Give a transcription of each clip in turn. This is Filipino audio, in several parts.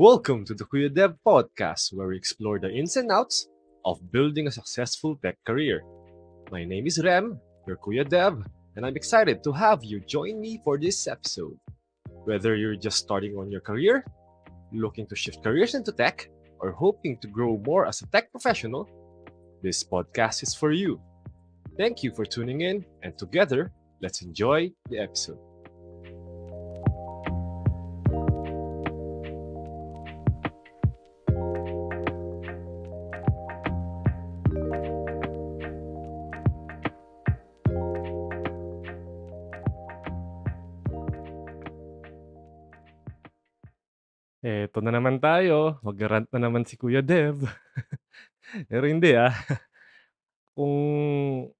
Welcome to the Kuya Dev Podcast, where we explore the ins and outs of building a successful tech career. My name is Rem, your Kuya Dev, and I'm excited to have you join me for this episode. Whether you're just starting on your career, looking to shift careers into tech, or hoping to grow more as a tech professional, this podcast is for you. Thank you for tuning in, and together, let's enjoy the episode. Ito na naman tayo. Mag-rant na naman si Kuya Dev. Pero hindi ah. Kung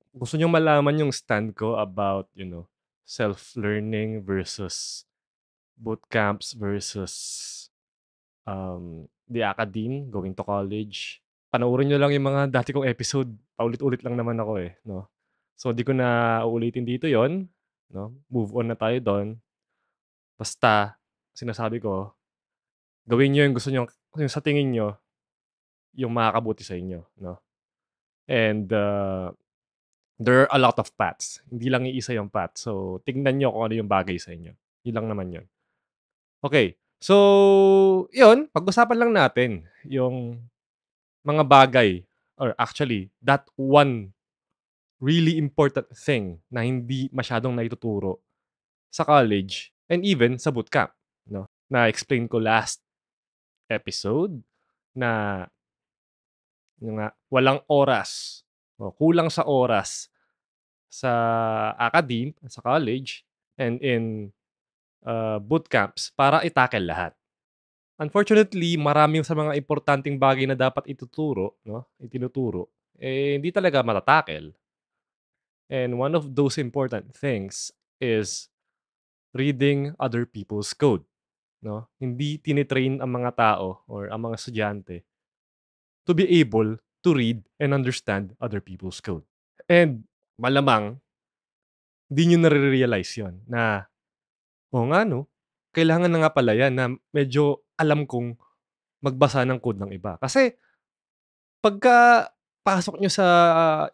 gusto nyo malaman yung stand ko about, you know, self-learning versus bootcamps versus um, the academe, going to college. Panoorin nyo lang yung mga dati kong episode. Paulit-ulit lang naman ako eh. No? So, di ko na uulitin dito yon no? Move on na tayo doon. Basta, sinasabi ko, Gawin niyo yung gusto niyo, yung sa tingin niyo yung makakabuti sa inyo, no? And uh, there are a lot of paths. Hindi lang iisa yung path. So, tingnan nyo kung ano yung bagay sa inyo. Yun lang naman yun. Okay. So, yun. Pag-usapan lang natin yung mga bagay or actually, that one really important thing na hindi masyadong naituturo sa college and even sa bootcamp. No? Na-explain ko last episode na yung nga, walang oras o kulang sa oras sa academe, sa college, and in uh, boot camps para itakel lahat. Unfortunately, marami sa mga importanteng bagay na dapat ituturo, no? itinuturo, eh, hindi talaga matatakel. And one of those important things is reading other people's code. 'no? Hindi tini ang mga tao or ang mga estudyante to be able to read and understand other people's code. And malamang hindi niyo nare-realize 'yon na, oh, nga 'no, kailangan na nga pala 'yan na medyo alam kong magbasa ng code ng iba." Kasi pagka pasok niyo sa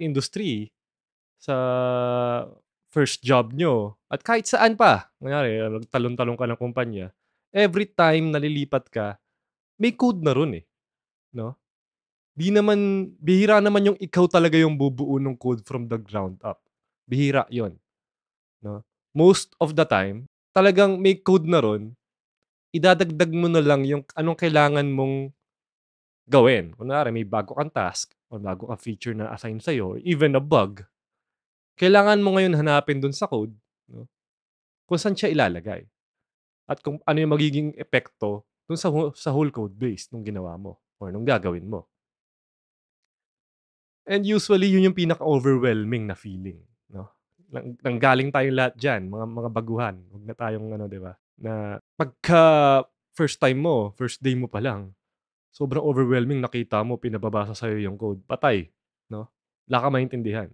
industry, sa first job niyo at kahit saan pa, kunyari, ah, nagtalon-talon ka ng kumpanya every time nalilipat ka, may code na ron eh. No? Di naman, bihira naman yung ikaw talaga yung bubuo ng code from the ground up. Bihira yon No? Most of the time, talagang may code na ron, idadagdag mo na lang yung anong kailangan mong gawin. Kunwari, may bago kang task o bago kang feature na assign sa'yo, even a bug. Kailangan mo ngayon hanapin dun sa code no? kung saan siya ilalagay at kung ano yung magiging epekto dun sa, sa whole code base nung ginawa mo or nung gagawin mo. And usually, yun yung pinaka-overwhelming na feeling. No? Nang, galing tayo lahat dyan, mga, mga baguhan. Huwag na tayong ano, di ba? Na pagka first time mo, first day mo pa lang, sobrang overwhelming nakita mo, pinababasa sa'yo yung code. Patay. No? Wala ka maintindihan.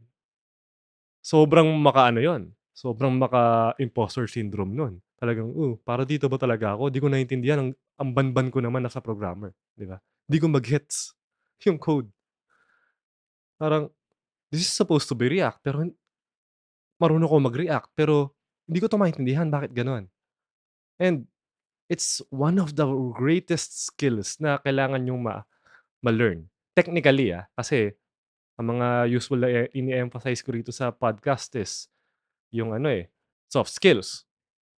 Sobrang makaano yon Sobrang maka-imposter syndrome nun. Talagang, "Oh, para dito ba talaga ako? Di ko naintindihan, ang ang banban ko naman nasa programmer." 'Di ba? Di ko mag-gets yung code. Parang, this is supposed to be React, pero marunong ako mag-React, pero hindi ko to maintindihan bakit ganon. And it's one of the greatest skills na kailangan yung ma ma-learn. Technically, ah, kasi ang mga usual na e- ini-emphasize ko rito sa podcast is yung ano eh, soft skills,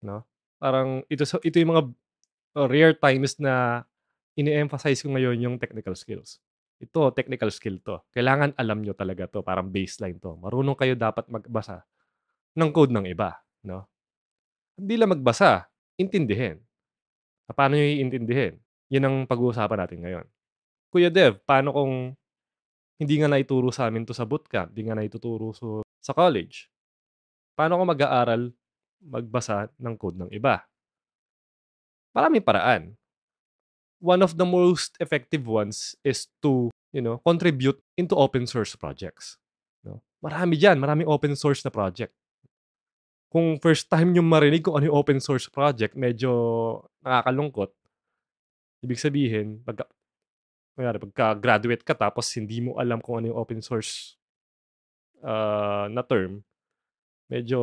no? Parang ito ito yung mga oh, rare times na ini-emphasize ko ngayon yung technical skills. Ito, technical skill to. Kailangan alam nyo talaga to, parang baseline to. Marunong kayo dapat magbasa ng code ng iba, no? Hindi lang magbasa, intindihin. Ah, paano nyo iintindihin? Yan ang pag-uusapan natin ngayon. Kuya Dev, paano kung hindi nga naituro sa amin to sa bootcamp, hindi nga naituturo so, sa college? Paano ko mag-aaral magbasa ng code ng iba. Maraming paraan. One of the most effective ones is to, you know, contribute into open source projects. No? Marami diyan, maraming open source na project. Kung first time yung marinig kung ano yung open source project, medyo nakakalungkot. Ibig sabihin, pag kunyari, pagka-graduate ka tapos hindi mo alam kung ano yung open source uh, na term, medyo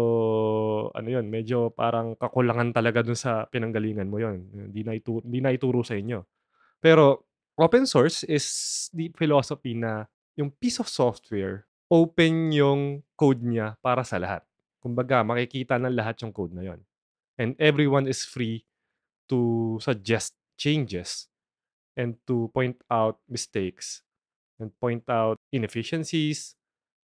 ano yun, medyo parang kakulangan talaga dun sa pinanggalingan mo yun. Hindi na, itu- hindi na ituro sa inyo. Pero open source is the philosophy na yung piece of software, open yung code niya para sa lahat. Kumbaga, makikita ng lahat yung code na yon. And everyone is free to suggest changes and to point out mistakes and point out inefficiencies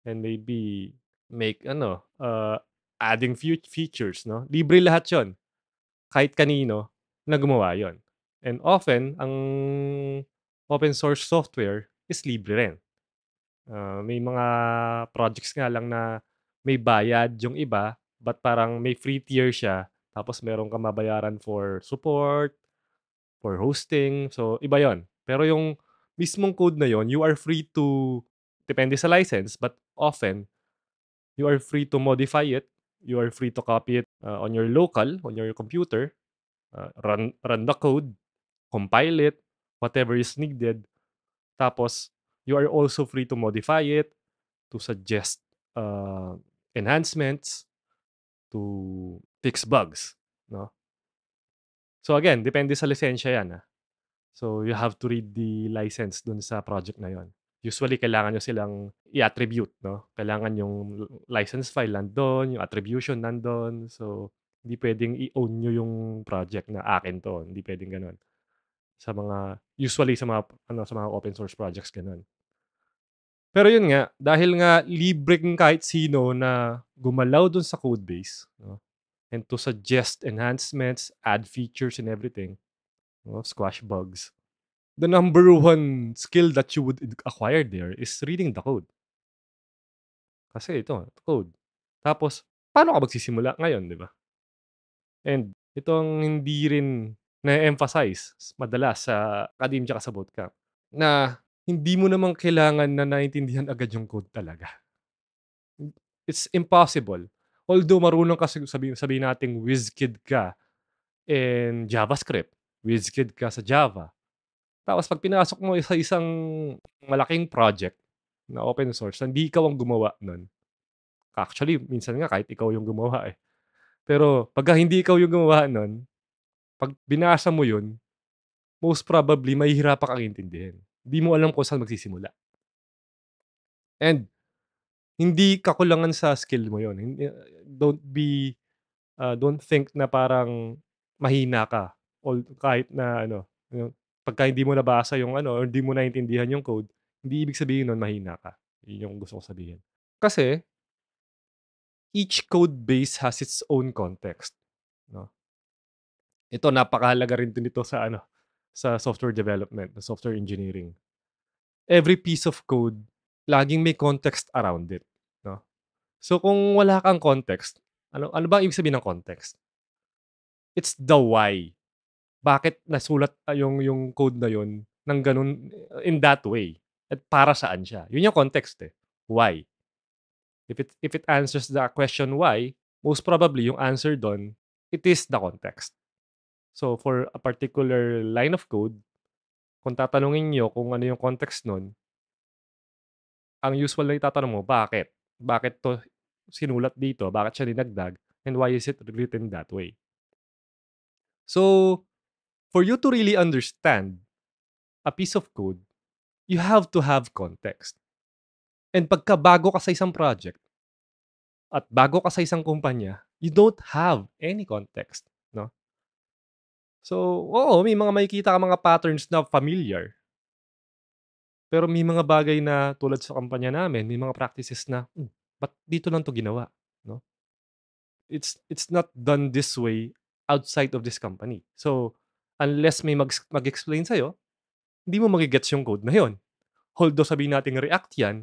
and maybe make ano, uh, adding fe- features, no? Libre lahat 'yon. Kahit kanino na gumawa 'yon. And often ang open source software is libre rin. Uh, may mga projects nga lang na may bayad yung iba, but parang may free tier siya. Tapos meron kang mabayaran for support, for hosting. So, iba yon Pero yung mismong code na yon you are free to, depende sa license, but often, you are free to modify it. You are free to copy it uh, on your local, on your computer, uh, run, run the code, compile it, whatever is needed. Tapos, you are also free to modify it, to suggest uh, enhancements, to fix bugs. No? So again, depende sa lisensya yan. Ah. So you have to read the license dun sa project na yon. usually kailangan nyo silang i-attribute, no? Kailangan yung license file nandun, yung attribution nandun. So, hindi pwedeng i-own nyo yung project na akin to. Hindi pwedeng ganun. Sa mga, usually sa mga, ano, sa mga open source projects, ganun. Pero yun nga, dahil nga libre kahit sino na gumalaw dun sa codebase, no? and to suggest enhancements, add features and everything, no? squash bugs the number one skill that you would acquire there is reading the code. Kasi ito, code. Tapos, paano ka magsisimula ngayon, di ba? And ito ang hindi rin na-emphasize madalas sa academia ka sa bootcamp na hindi mo naman kailangan na naintindihan agad yung code talaga. It's impossible. Although marunong kasi sabi, sabihin natin WizKid ka in JavaScript, WizKid ka sa Java, tapos pag pinasok mo sa isang malaking project na open source, hindi ikaw ang gumawa nun. Actually, minsan nga kahit ikaw yung gumawa eh. Pero pagka hindi ikaw yung gumawa nun, pag binasa mo yun, most probably mahihirap kang intindihin. Hindi mo alam kung saan magsisimula. And hindi kakulangan sa skill mo yun. Don't be uh, don't think na parang mahina ka o kahit na ano, pagka hindi mo nabasa yung ano, or hindi mo naintindihan yung code, hindi ibig sabihin nun mahina ka. Yun yung gusto ko sabihin. Kasi, each code base has its own context. No? Ito, napakahalaga rin nito sa ano, sa software development, sa software engineering. Every piece of code, laging may context around it. No? So kung wala kang context, ano, ano ba ibig sabihin ng context? It's the why bakit nasulat ah, yung yung code na yon ng ganun in that way at para saan siya yun yung context eh why if it if it answers the question why most probably yung answer doon it is the context so for a particular line of code kung tatanungin niyo kung ano yung context nun ang usual na itatanong mo bakit bakit to sinulat dito bakit siya dinagdag and why is it written that way So, for you to really understand a piece of code, you have to have context. And pagkabago ka sa isang project at bago ka sa isang kumpanya, you don't have any context, no? So, oo, may mga makikita ka mga patterns na familiar. Pero may mga bagay na tulad sa kumpanya namin, may mga practices na, hmm, ba't dito lang to ginawa, no? It's it's not done this way outside of this company. So, unless may mag- mag-explain sa'yo, hindi mo magigets yung code na yon. Although sabihin natin React yan,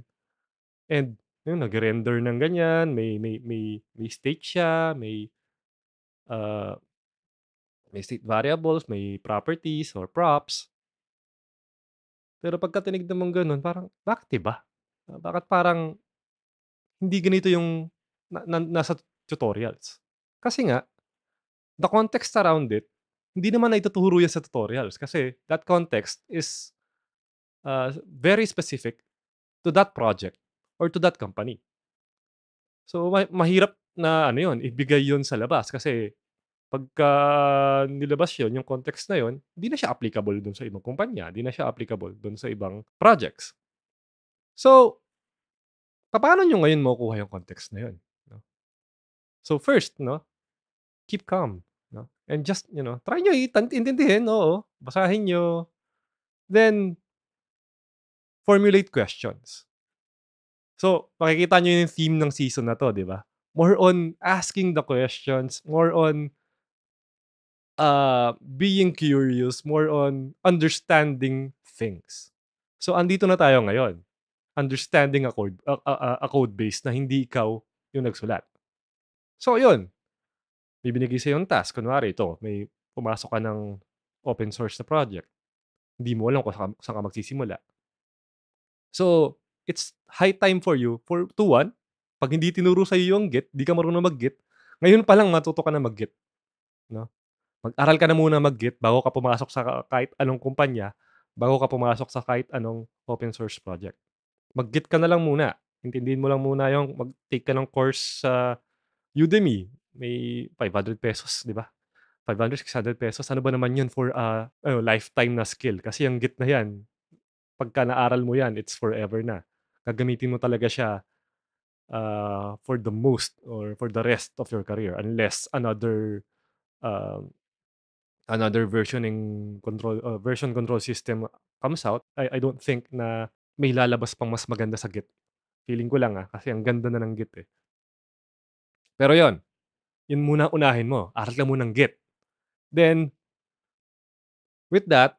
and yun, nag-render ng ganyan, may, may, may, may state siya, may, uh, may state variables, may properties or props. Pero pagka tinignan mong ganun, parang, bakit ba? Ah, bakit parang hindi ganito yung na, na, nasa tutorials? Kasi nga, the context around it hindi naman naituturo yan sa tutorials kasi that context is uh, very specific to that project or to that company. So, ma- mahirap na ano yon ibigay yon sa labas kasi pagka nilabas yon yung context na yon hindi na siya applicable dun sa ibang kumpanya, hindi na siya applicable dun sa ibang projects. So, paano nyo ngayon makukuha yung context na yon? No? So first, no, keep calm. No? And just, you know, try nyo intindihin, oo. Basahin nyo. Then, formulate questions. So, makikita nyo yung theme ng season na to, di ba? More on asking the questions, more on uh, being curious, more on understanding things. So, andito na tayo ngayon. Understanding a code, a, a, a code base na hindi ikaw yung nagsulat. So, yun may binigay sa yung task. Kunwari ito, may pumasok ka ng open source na project. Hindi mo alam kung saan, ka magsisimula. So, it's high time for you for to one, pag hindi tinuro sa iyo yung Git, di ka marunong mag-Git, ngayon pa lang matuto ka na mag-Git. No? Mag-aral ka na muna mag-Git bago ka pumasok sa kahit anong kumpanya, bago ka pumasok sa kahit anong open source project. Mag-Git ka na lang muna. Intindihin mo lang muna yung mag-take ka ng course sa Udemy may 500 pesos, di ba? 500, 600 pesos. Ano ba naman yun for a uh, ano, lifetime na skill? Kasi yung Git na yan, pagka naaral mo yan, it's forever na. Gagamitin mo talaga siya uh, for the most or for the rest of your career unless another uh, another version ng control uh, version control system comes out I, I don't think na may lalabas pang mas maganda sa Git feeling ko lang ah kasi ang ganda na ng Git eh pero yon yun muna unahin mo. Aral ka muna ng Git. Then, with that,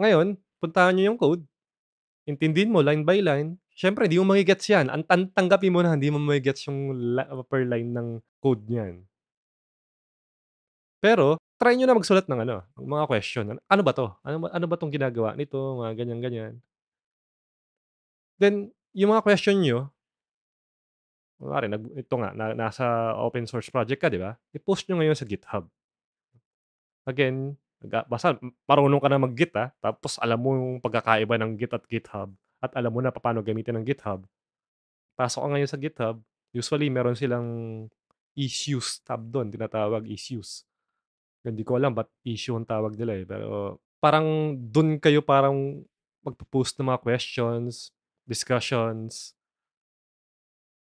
ngayon, puntahan nyo yung code. Intindihin mo line by line. Siyempre, hindi mo magigets yan. Ang tanggapin mo na hindi mo magigets yung per line ng code niyan. Pero, try nyo na magsulat ng ano, mga question. Ano ba to? Ano, ano ba tong ginagawa nito? Mga ganyan-ganyan. Then, yung mga question nyo, Kunwari, nag, ito nga, na, nasa open source project ka, di ba? I-post nyo ngayon sa GitHub. Again, basta marunong ka na mag-Git, ha? Ah. Tapos alam mo yung pagkakaiba ng Git at GitHub. At alam mo na paano gamitin ng GitHub. Pasok ka ngayon sa GitHub. Usually, meron silang issues tab doon. Tinatawag issues. Hindi ko alam ba't issue ang tawag nila eh. Pero parang doon kayo parang magpo-post ng mga questions, discussions,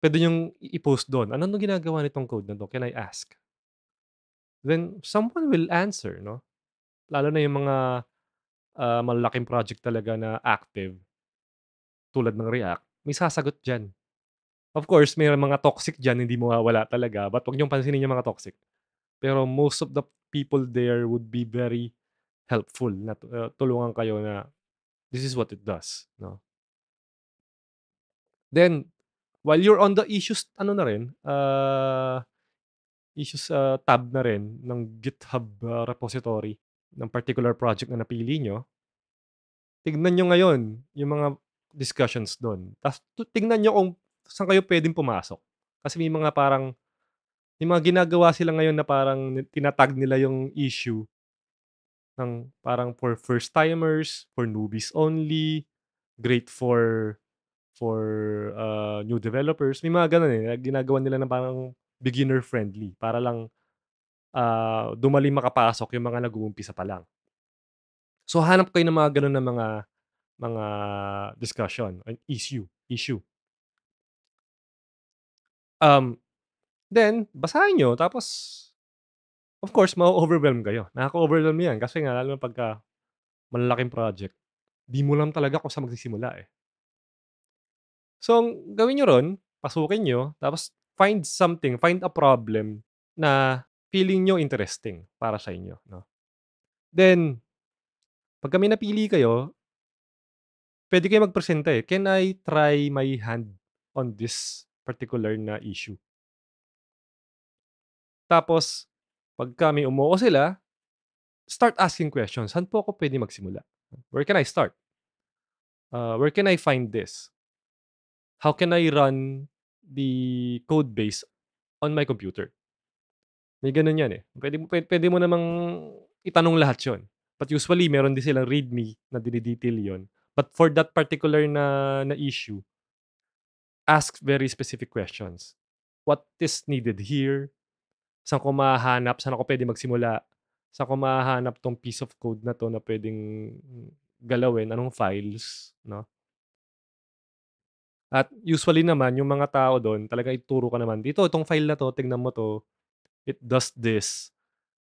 pwede niyong i-post doon. Ano nung ginagawa nitong code na to? Can I ask? Then, someone will answer, no? Lalo na yung mga uh, ah, malalaking project talaga na active, tulad ng React, may sasagot dyan. Of course, may mga toxic dyan, hindi mo wala talaga. But huwag niyong pansinin yung mga toxic. Pero most of the people there would be very helpful na uh, tulungan kayo na this is what it does. No? Then, while you're on the issues, ano na rin, uh, issues uh, tab na rin ng GitHub uh, repository ng particular project na napili nyo, tignan nyo ngayon yung mga discussions doon. Tapos tignan nyo kung saan kayo pwedeng pumasok. Kasi may mga parang, may mga ginagawa sila ngayon na parang tinatag nila yung issue ng parang for first timers, for newbies only, great for for uh, new developers. May mga ganun eh. Ginagawa nila na parang beginner-friendly para lang uh, dumali makapasok yung mga nag-uumpisa pa lang. So hanap kayo ng mga ganun na mga mga discussion, an issue, issue. Um, then, basahin nyo, tapos, of course, ma-overwhelm kayo. Nakaka-overwhelm yan kasi nga, lalo na pagka malalaking project, di mo lang talaga kung sa magsisimula eh. So, ang gawin nyo ron, pasukin nyo, tapos find something, find a problem na feeling nyo interesting para sa inyo. No? Then, pag kami napili kayo, pwede kayo magpresenta eh. Can I try my hand on this particular na issue? Tapos, pag kami umuo sila, start asking questions. Saan po ako pwede magsimula? Where can I start? Uh, where can I find this? how can I run the code base on my computer? May ganun yan eh. Pwede, pwede, pwede mo namang itanong lahat yon. But usually, meron din silang readme na dinidetail yon. But for that particular na, na issue, ask very specific questions. What is needed here? Saan ko mahanap? Saan ako pwede magsimula? Saan ko mahanap tong piece of code na to na pwedeng mm, galawin? Anong files? No? At usually naman, yung mga tao doon, talaga ituro ka naman, dito, itong file na to, tingnan mo to, it does this.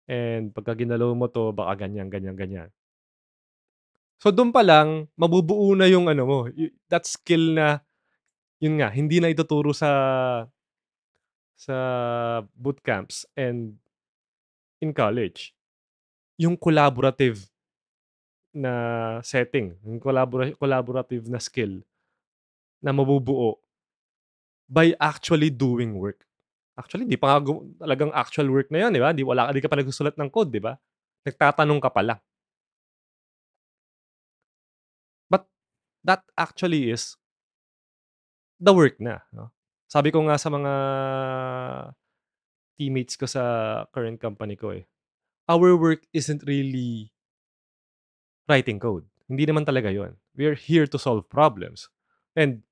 And pagka ginalaw mo to, baka ganyan, ganyan, ganyan. So doon pa lang, mabubuo na yung ano mo, that skill na, yun nga, hindi na ituturo sa sa bootcamps and in college. Yung collaborative na setting, yung collaborative na skill na mabubuo by actually doing work. Actually, di pa nga gu- talagang actual work na 'yon, di ba? Di wala di ka pa nagsusulat ng code, di ba? Nagtatanong ka pala. But that actually is the work na, no? Sabi ko nga sa mga teammates ko sa current company ko eh. Our work isn't really writing code. Hindi naman talaga 'yon. We're here to solve problems. And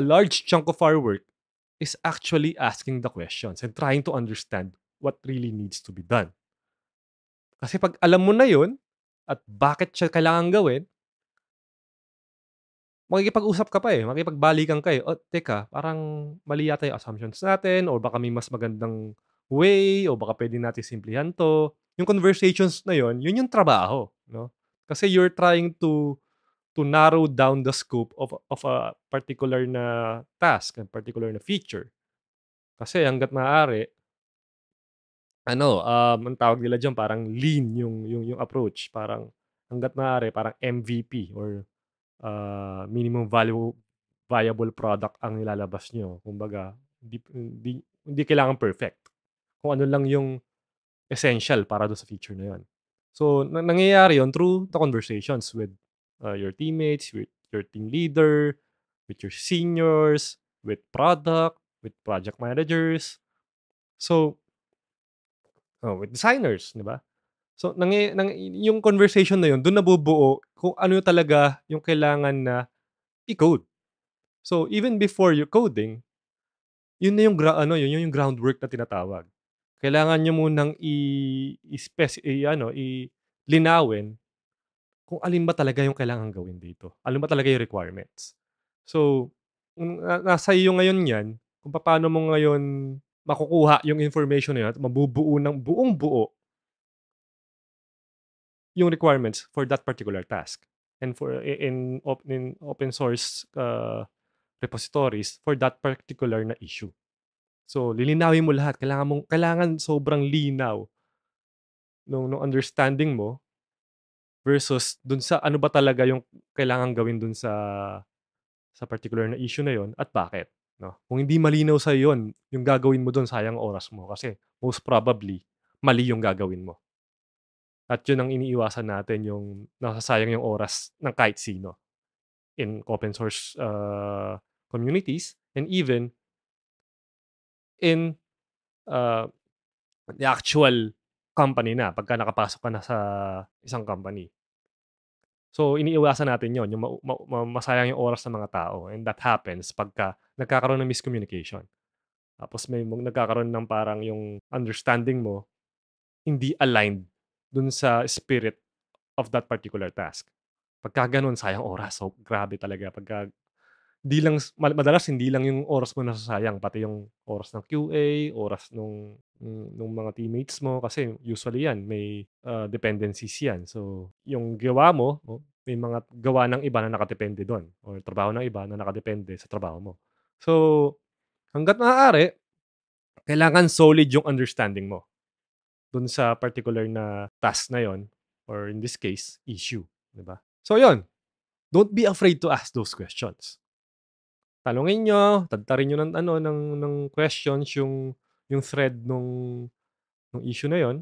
a large chunk of our work is actually asking the questions and trying to understand what really needs to be done. Kasi pag alam mo na yon at bakit siya kailangan gawin, makikipag-usap ka pa eh, makikipagbalikan ka eh. O, oh, teka, parang mali yata yung assumptions natin, o baka may mas magandang way, o baka pwede natin simplihan to. Yung conversations na yon yun yung trabaho. No? Kasi you're trying to to narrow down the scope of, of a particular na task, and particular na feature. Kasi hanggat maaari, ano, um, ang tawag nila diyan parang lean yung, yung, yung approach. Parang hanggat maaari, parang MVP or uh, minimum value viable product ang nilalabas nyo. Kumbaga, hindi, hindi, hindi kailangan perfect. Kung ano lang yung essential para do sa feature na yun. So, nangyayari yon through the conversations with uh, your teammates, with your team leader, with your seniors, with product, with project managers. So, oh, with designers, di ba? So, nang, nang, yung conversation na yun, doon nabubuo kung ano talaga yung kailangan na i-code. So, even before you coding, yun na yung, gra- ano, yun, yun yung groundwork na tinatawag. Kailangan nyo munang i, i, spec- i ano, i linawin kung alin ba talaga yung kailangan gawin dito. Alin ba talaga yung requirements. So, nasa iyo ngayon yan, kung paano mo ngayon makukuha yung information na yun at mabubuo ng buong buo yung requirements for that particular task and for in, in open source uh, repositories for that particular na issue. So, lilinawin mo lahat. Kailangan, mong, kailangan sobrang linaw ng, nung understanding mo versus dun sa ano ba talaga yung kailangan gawin dun sa sa particular na issue na yon at bakit no kung hindi malinaw sa yon yung gagawin mo dun sayang oras mo kasi most probably mali yung gagawin mo at yun ang iniiwasan natin yung nasasayang yung oras ng kahit sino in open source uh, communities and even in uh, the actual company na pagka nakapasok ka na sa isang company. So iniiwasan natin 'yon, yung ma- ma- ma- masayang yung oras ng mga tao and that happens pagka nagkakaroon ng miscommunication. Tapos may nagkakaroon ng parang yung understanding mo hindi aligned dun sa spirit of that particular task. Pagka ganun, sayang oras. So, grabe talaga. Pagka di lang madalas hindi lang yung oras mo nasasayang pati yung oras ng QA, oras nung mm, nung mga teammates mo kasi usually yan may uh, dependencies yan. So yung gawa mo, oh, may mga gawa ng iba na nakadepende doon or trabaho ng iba na nakadepende sa trabaho mo. So hangga't maaari, kailangan solid yung understanding mo doon sa particular na task na yon or in this case, issue, 'di ba? So 'yon. Don't be afraid to ask those questions. Tanungin niyo, tagtarin niyo ng ano, ng ng questions yung yung thread nung nung issue na yon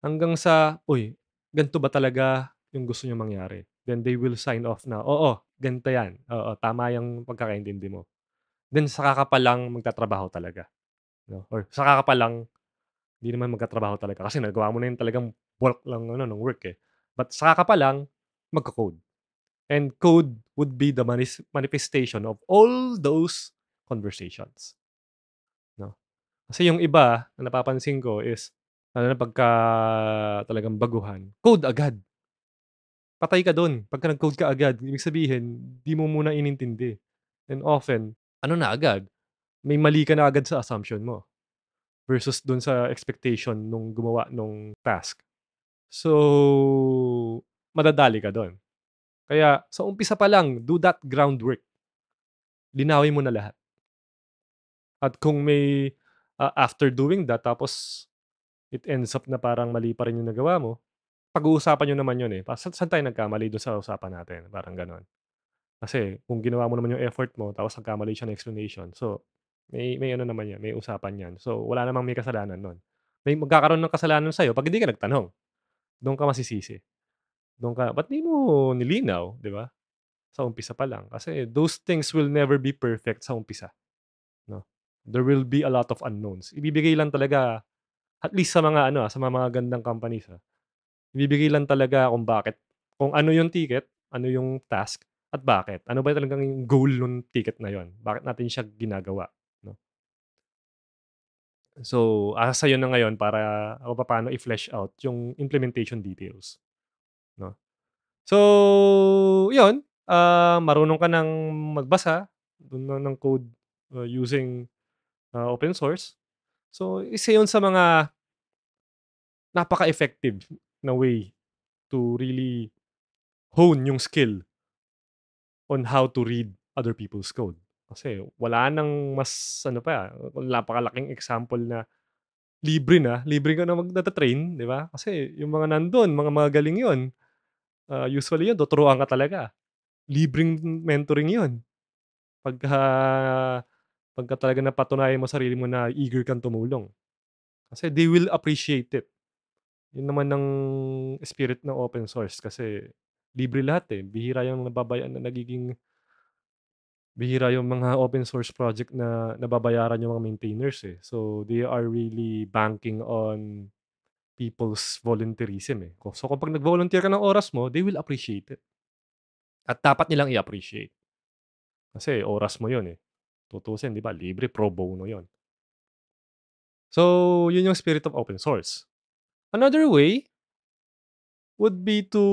hanggang sa, "Uy, ganito ba talaga yung gusto niyong mangyari?" Then they will sign off na, "Oo, ganito yan. Oo, tama yung pagkakaintindi mo." Then saka ka lang magtatrabaho talaga, 'no, or saka ka lang, hindi naman magtatrabaho talaga kasi nagawa mo na yung talagang bulk lang ano, ng work, eh, but saka ka lang, magco-code. And code would be the manis- manifestation of all those conversations. No? Kasi yung iba na napapansin ko is, ano na pagka talagang baguhan, code agad. Patay ka doon. Pagka nag-code ka agad, ibig sabihin, di mo muna inintindi. And often, ano na agad, may mali ka na agad sa assumption mo versus doon sa expectation nung gumawa nung task. So, madadali ka doon. Kaya sa umpisa pa lang, do that groundwork. Linawin mo na lahat. At kung may uh, after doing that, tapos it ends up na parang mali pa rin yung nagawa mo, pag-uusapan nyo naman yun eh. Sa saan tayo nagkamali doon sa usapan natin? Parang ganon. Kasi kung ginawa mo naman yung effort mo, tapos nagkamali siya ng explanation. So, may, may ano naman yan, may usapan yan. So, wala namang may kasalanan nun. May magkakaroon ng kasalanan sa'yo pag hindi ka nagtanong. Doon ka masisisi doon ka ba't 'di mo nilinaw, 'di ba? Sa umpisa pa lang kasi those things will never be perfect sa umpisa, 'no? There will be a lot of unknowns. Ibibigay lang talaga at least sa mga ano, ah, sa mga gandang companies, ah, ibibigay lang talaga kung bakit, kung ano yung ticket, ano yung task, at bakit. Ano ba talagang yung goal ng ticket na yon? Bakit natin siya ginagawa, 'no? So, asa ah, sa'yo na ngayon para kung papaano i-flesh out yung implementation details. 'No? So, 'yun, ah, marunong ka ng magbasa dun na ng code, ah, using, ah, open source. So, isa 'yun sa mga napaka-effective na way to really hone yung skill on how to read other people's code. Kasi wala nang mas ano pa, napakalaking example na libre na, libre ka na mag train 'di ba? Kasi yung mga nandun, mga magagaling 'yun. Uh, usually yun, tuturuan ka talaga. Libreng mentoring yun. Pagka, pagka talaga napatunayan mo sarili mo na eager kang tumulong. Kasi they will appreciate it. Yun naman ng spirit ng open source kasi libre lahat eh. Bihira yung nababayaan na nagiging bihira yung mga open source project na nababayaran yung mga maintainers eh. So they are really banking on people's volunteerism eh. So kapag nag-volunteer ka ng oras mo, they will appreciate it. At dapat nilang i-appreciate. Kasi oras mo yun eh. Tutusin, di ba? Libre, pro bono yun. So, yun yung spirit of open source. Another way would be to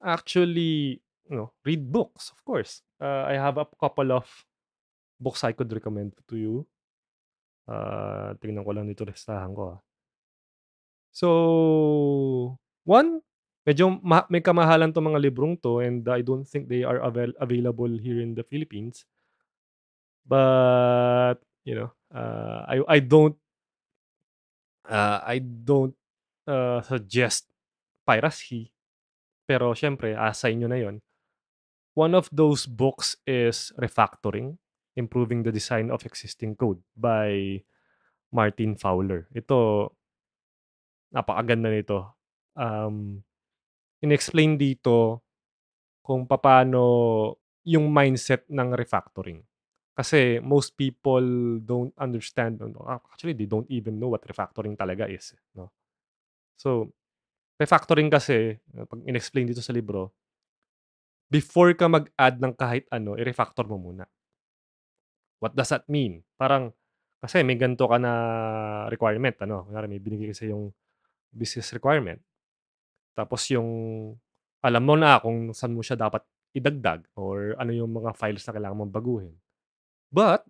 actually you know, read books, of course. Uh, I have a couple of books I could recommend to you. Uh, tingnan ko lang dito restahan ko. Ah. So, one, medyo ma- may kamahalan tong mga librong to and I don't think they are avail- available here in the Philippines. But, you know, uh, I I don't uh, I don't uh, suggest piracy. Pero syempre, asa inyo na yon. One of those books is Refactoring, Improving the Design of Existing Code by Martin Fowler. Ito, napakaganda nito. Um, in-explain dito kung paano yung mindset ng refactoring. Kasi most people don't understand, actually they don't even know what refactoring talaga is. No? So, refactoring kasi, pag inexplain dito sa libro, before ka mag-add ng kahit ano, i-refactor mo muna. What does that mean? Parang, kasi may ganito ka na requirement, ano? Kunwari, may binigay kasi yung business requirement. Tapos yung alam mo na kung saan mo siya dapat idagdag or ano yung mga files na kailangan mong baguhin. But,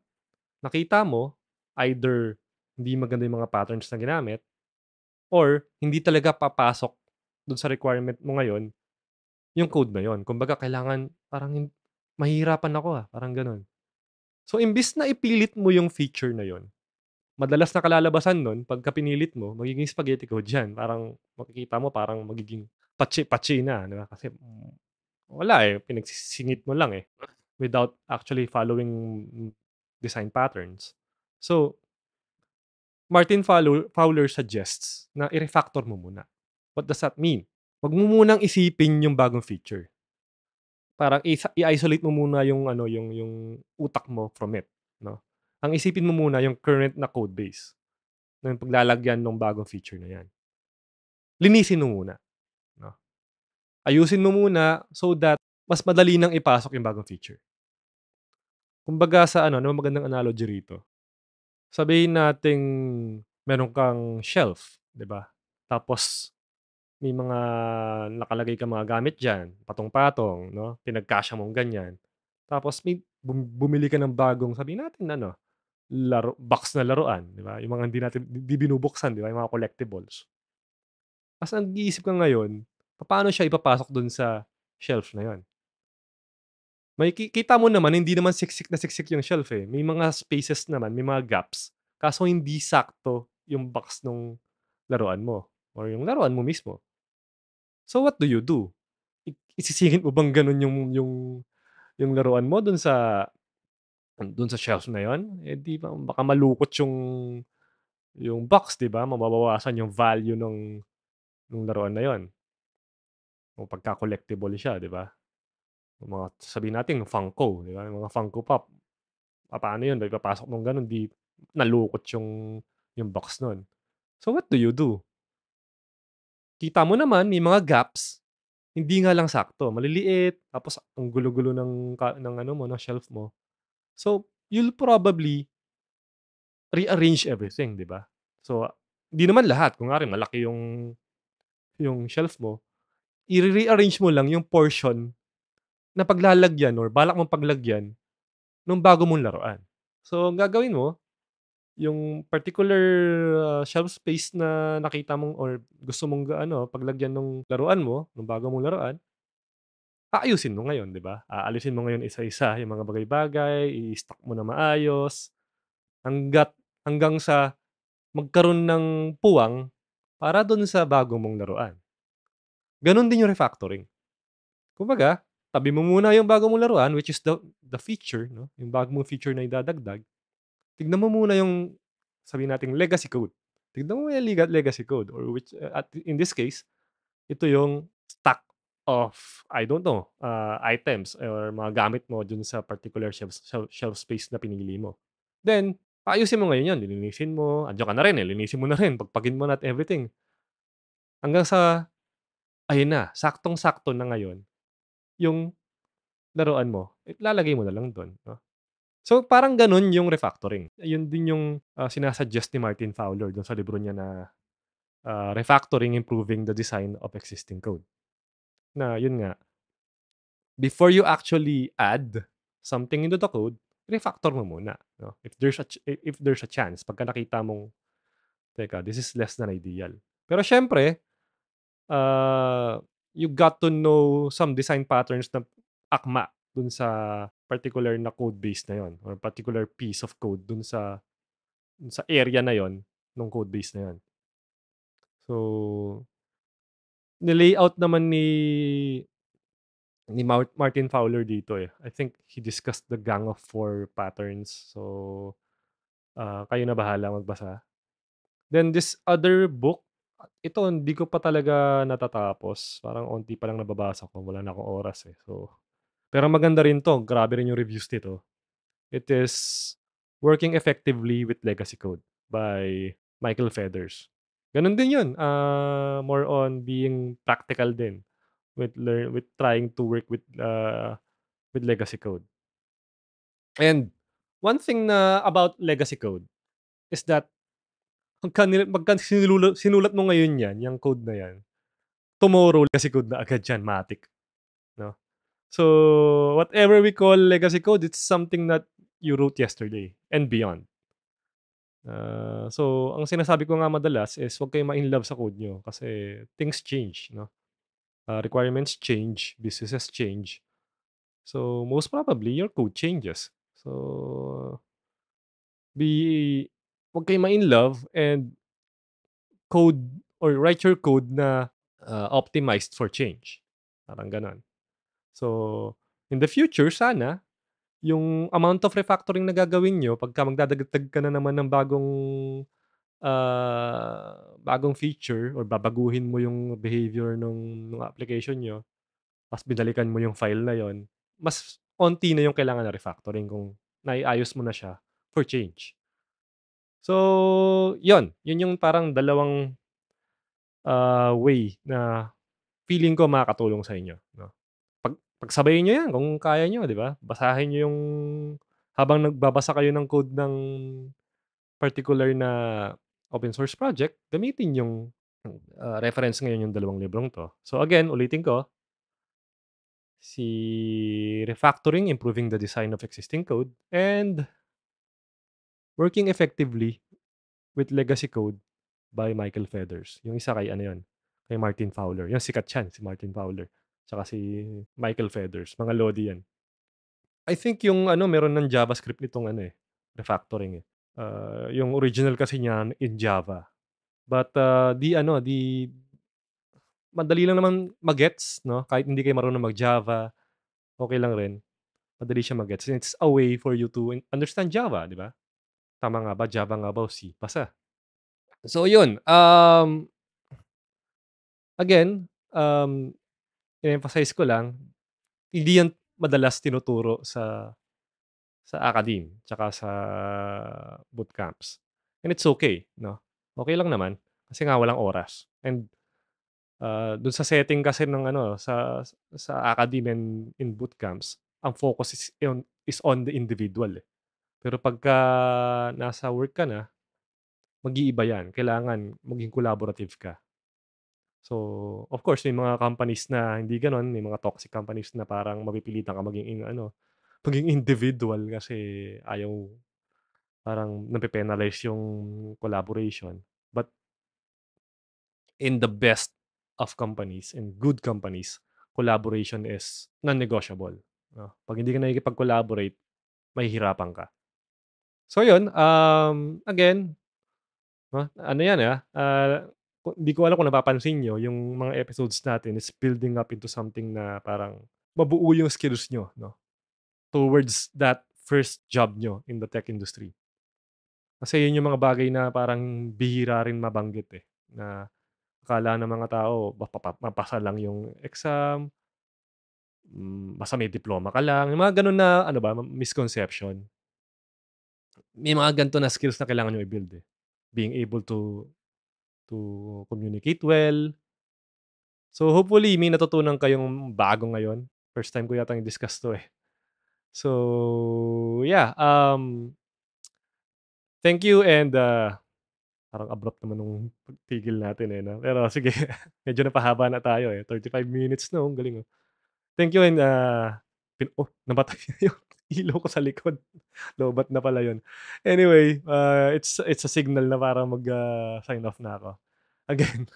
nakita mo, either hindi maganda yung mga patterns na ginamit or hindi talaga papasok dun sa requirement mo ngayon yung code na yon. Kumbaga, kailangan, parang mahirapan ako ah, parang ganun. So, imbis na ipilit mo yung feature na yon, madalas na kalalabasan nun, pagka pinilit mo, magiging spaghetti ko dyan. Parang makikita mo, parang magiging pachi patsi na. Di ba? Kasi mm, wala eh. Pinagsisingit mo lang eh. Without actually following mm, design patterns. So, Martin Fowler suggests na i-refactor mo muna. What does that mean? Huwag mo munang isipin yung bagong feature parang i-isolate mo muna yung ano yung yung utak mo from it no ang isipin mo muna yung current na code base ng paglalagyan ng bagong feature na yan. Linisin mo muna. No? Ayusin mo muna so that mas madali nang ipasok yung bagong feature. Kumbaga sa ano, ano magandang analogy rito? Sabihin nating meron kang shelf, 'di ba? Tapos may mga nakalagay ka mga gamit diyan, patong-patong, no? Pinagkasya mong ganyan. Tapos may bumili ka ng bagong, sabihin natin ano, laro, box na laruan, di ba? Yung mga hindi natin hindi binubuksan, di ba? Yung mga collectibles. As ang giisip ka ngayon, paano siya ipapasok dun sa shelf na yon? May kita mo naman, hindi naman siksik na siksik yung shelf eh. May mga spaces naman, may mga gaps. Kaso hindi sakto yung box nung laruan mo or yung laruan mo mismo. So what do you do? Isisingit mo bang ganun yung yung yung laruan mo dun sa doon sa shelves na 'yun, eh, 'di ba baka malukot yung yung box 'di ba, mababawasan yung value ng ng laruan na yon o pagka-collectible siya 'di ba? mga sabi nating Funko 'di ba, mga Funko Pop. Papaano ah, 'yun maipapasok mong ganun, 'di nalukot yung yung box nun. So, what do you do? Kita mo naman may mga gaps, hindi nga lang sakto, maliliit tapos ang gulo-gulo ng ng ano mo ng shelf mo. So, you'll probably rearrange everything, di ba? So, di naman lahat. Kung nga rin, malaki yung, yung shelf mo. I-rearrange mo lang yung portion na paglalagyan or balak mong paglagyan nung bago mong laruan. So, ang gagawin mo, yung particular uh, shelf space na nakita mong or gusto mong ano, paglagyan ng laruan mo, nung bago mong laruan, aayusin mo ngayon, di ba? Aalisin mo ngayon isa-isa yung mga bagay-bagay, i-stack mo na maayos, hanggat, hanggang sa magkaroon ng puwang para doon sa bago mong laruan. Ganon din yung refactoring. Kumbaga, tabi mo muna yung bago mong laruan, which is the, the feature, no? yung bago mong feature na idadagdag. Tignan mo muna yung, sabi natin, legacy code. Tignan mo yung legacy code, or which, at, in this case, ito yung stack of, I don't know, uh, items or mga gamit mo dun sa particular shelf, shelf, shelf space na pinili mo. Then, ayusin mo ngayon yun. Linisin mo. Andiyan ka na rin eh. Linisin mo na rin. Pagpagin mo na everything. Hanggang sa, ayun na, saktong-sakto na ngayon, yung laruan mo, eh, lalagay mo na lang doon. No? So parang ganun yung refactoring. Yun din yung uh, sinasuggest ni Martin Fowler doon sa libro niya na uh, Refactoring Improving the Design of Existing Code na yun nga, before you actually add something into the code, refactor mo muna. No? If there's a, if there's a chance, pagka nakita mong, teka, this is less than ideal. Pero syempre, uh, you got to know some design patterns na akma dun sa particular na code base na yon or particular piece of code dun sa dun sa area na yon ng code base na yon. So, nilayout naman ni ni Martin Fowler dito eh. I think he discussed the gang of four patterns. So, uh, kayo na bahala magbasa. Then this other book, ito hindi ko pa talaga natatapos. Parang onti pa lang nababasa ko. Wala na akong oras eh. So, pero maganda rin to. Grabe rin yung reviews nito. It is Working Effectively with Legacy Code by Michael Feathers. Ganun din yun, Uh, more on being practical din with learn with trying to work with, uh, with legacy code. And one thing na about legacy code is that pagka nil pagka sinulat mo ngayon 'yan, 'yang code na 'yan, tomorrow legacy code na agad 'yan, matic, 'no? So, whatever we call legacy code, it's something that you wrote yesterday and beyond. Uh, so, ang sinasabi ko nga madalas is huwag kayong ma-in love sa code nyo kasi things change, no? Uh, requirements change, businesses change. So, most probably, your code changes. So, be, huwag kayong ma-in love and code or write your code na uh, optimized for change. Parang ganun. So, in the future, sana, yung amount of refactoring na gagawin nyo pagka magdadagdag ka na naman ng bagong uh, bagong feature or babaguhin mo yung behavior ng, ng application nyo tapos binalikan mo yung file na yon mas onti na yung kailangan na refactoring kung naiayos mo na siya for change. So, yon Yun yung parang dalawang uh, way na feeling ko makakatulong sa inyo. No? pagsabayin niyo 'yan kung kaya niyo, 'di ba? Basahin niyo yung habang nagbabasa kayo ng code ng particular na open source project, gamitin yung ah, reference ngayon yung dalawang librong 'to. So again, ulitin ko, si Refactoring, Improving the Design of Existing Code, and Working Effectively with Legacy Code by Michael Feathers. Yung isa kay ano yun, kay Martin Fowler. Yung sikat yan, si Martin Fowler. Tsaka si Michael Feathers. Mga Lodi yan. I think yung ano, meron ng JavaScript nitong ano eh, refactoring eh. Uh, yung original kasi niyan in Java. But uh, di ano, di madali lang naman magets, no? Kahit hindi kayo marunong mag-Java, okay lang rin. Madali siya magets. It's a way for you to understand Java, di ba? Tama nga ba? Java nga ba o C? Basta. So, yun. Um, again, um, in-emphasize ko lang, hindi yan madalas tinuturo sa sa academe, tsaka sa bootcamps. And it's okay, no? Okay lang naman kasi nga walang oras. And uh, ah, doon sa setting kasi ng ano sa sa academe and in bootcamps, ang focus is on, is on the individual. Eh. Pero pagka nasa work ka na, mag-iiba yan. Kailangan maging collaborative ka. So, of course, may mga companies na hindi gano'n. May mga toxic companies na parang mapipilitan ka maging, in- ano, maging individual kasi ayaw parang nape yung collaboration. But in the best of companies in good companies, collaboration is non-negotiable. No? Pag hindi ka nakikipag-collaborate, mahihirapan ka. So yun, um, again, no? ano yan ah, uh, hindi ko alam kung napapansin nyo, yung mga episodes natin is building up into something na parang mabuo yung skills nyo, no? Towards that first job nyo in the tech industry. Kasi yun yung mga bagay na parang bihira rin mabanggit eh. Na akala ng mga tao, mapasa lang yung exam, mm, basta may diploma ka lang. Yung mga ganun na, ano ba, misconception. May mga ganito na skills na kailangan nyo i-build eh. Being able to to communicate well. So hopefully may natutunan kayong bago ngayon. First time ko yata i discuss to eh. So yeah, um thank you and uh, parang abrupt naman nung pagtigil natin eh. No? Pero sige, medyo napahaba na tayo eh. 35 minutes na, no? Oh, ang galing oh. Thank you and uh, pin- oh, napatay na hilo ko sa likod. Lobat na pala yun. Anyway, uh, it's, it's a signal na para mag-sign uh, off na ako. Again,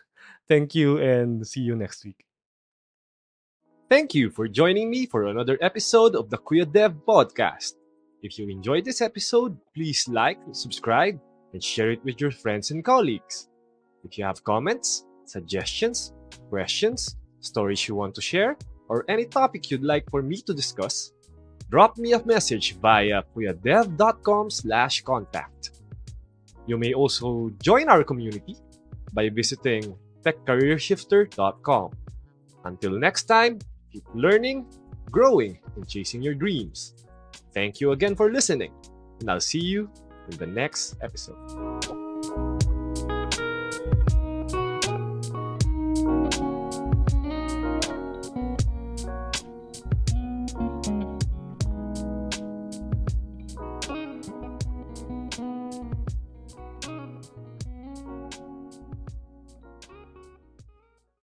thank you and see you next week. Thank you for joining me for another episode of the Queer Dev Podcast. If you enjoyed this episode, please like, subscribe, and share it with your friends and colleagues. If you have comments, suggestions, questions, stories you want to share, or any topic you'd like for me to discuss, drop me a message via kuyadev.com slash contact. You may also join our community by visiting techcareershifter.com. Until next time, keep learning, growing, and chasing your dreams. Thank you again for listening, and I'll see you in the next episode.